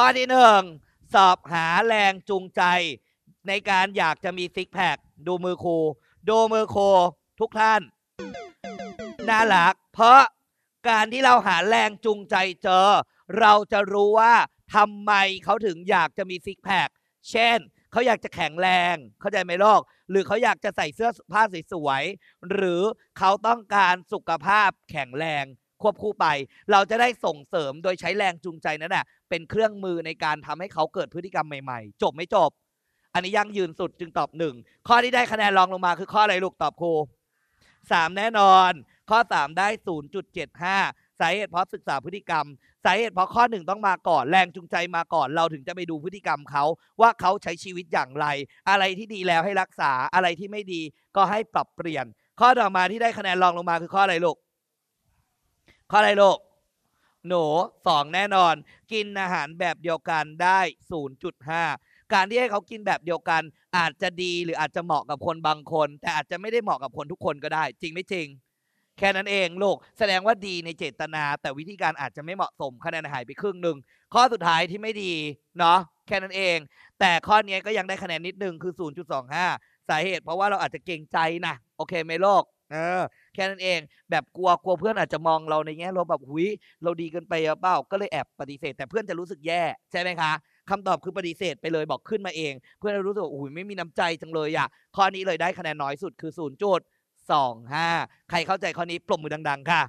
ข้อที่หนึ่งสอบหาแรงจูงใจในการอยากจะมีซิกแพคดูมือครูดูมือครูทุกท่านน่ารัก เพราะการที่เราหาแรงจูงใจเจอ เราจะรู้ว่าทำไมเขาถึงอยากจะมีซิกแพคเช่นเขาอยากจะแข็งแรงเข้าใจไหมลอก หรือเขาอยากจะใส่เสื้อผ้าสวยๆหรือเขาต้องการสุขภาพแข็งแรงควบคู่ไปเราจะได้ส่งเสริมโดยใช้แรงจูงใจนั่นแหละเป็นเครื่องมือในการทำให้เขาเกิดพฤติกรรมใหม่ ๆ จบไม่จบ อันนี้ยั่งยืนสุดจึงตอบหนึ่ง ข้อที่ได้คะแนนรองลงมาคือข้ออะไรลูกตอบครูสามแน่นอน ข้อสามได้ศูนย์จุดเจ็ดห้าสาเหตุเพราะศึกษาพฤติกรรมสาเหตุเพราะข้อหนึ่งต้องมาก่อน แรงจูงใจมาก่อนเราถึงจะไปดูพฤติกรรมเขาว่าเขาใช้ชีวิตอย่างไร อะไรที่ดีแล้วให้รักษาอะไรที่ไม่ดีก็ให้ปรับเปลี่ยน ข้อต่อมาที่ได้คะแนนรองลงมา คือข้ออะไรลูกข้อะไรลูกหนูสองแน่นอน กินอาหารแบบเดียวกันได้ 0.5 การที่ให้เขากินแบบเดียวกันอาจจะดีหรืออาจจะเหมาะกับคนบางคน แต่อาจจะไม่ได้เหมาะกับคนทุกคนก็ได้ จริงไม่จริง แค่นั้นเองลูกแสดงว่าดีในเจตนา แต่วิธีการอาจจะไม่เหมาะสมคะแนนหายไปครึ่งหนึ่งข้อสุดท้ายที่ไม่ดีเนาะแค่นั้นเอง แต่ข้อนี้ก็ยังได้คะแนนนิดนึงคือ 0.25สาเหตุเพราะว่าเราอาจจะเก่งใจนะโอเคไหมโลกเออแค่นั้นเอง แบบกลัวกลัวเพื่อนอาจจะมองเราในแง่ลบแบบหุยเราดีเกินไปเปล่าก็เลยแอบปฏิเสธแต่เพื่อนจะรู้สึกแย่ ใช่ไหมคะคำตอบคือปฏิเสธไปเลยบอกขึ้นมาเอง เพื่อนรู้สึกโอุ้ยไม่มีน้ำใจจังเลยอ่ะข้อนี้เลยได้คะแนนน้อยสุดคือ 0.25 ใครเข้าใจข้อนี้ปรบมือดังๆค่ะ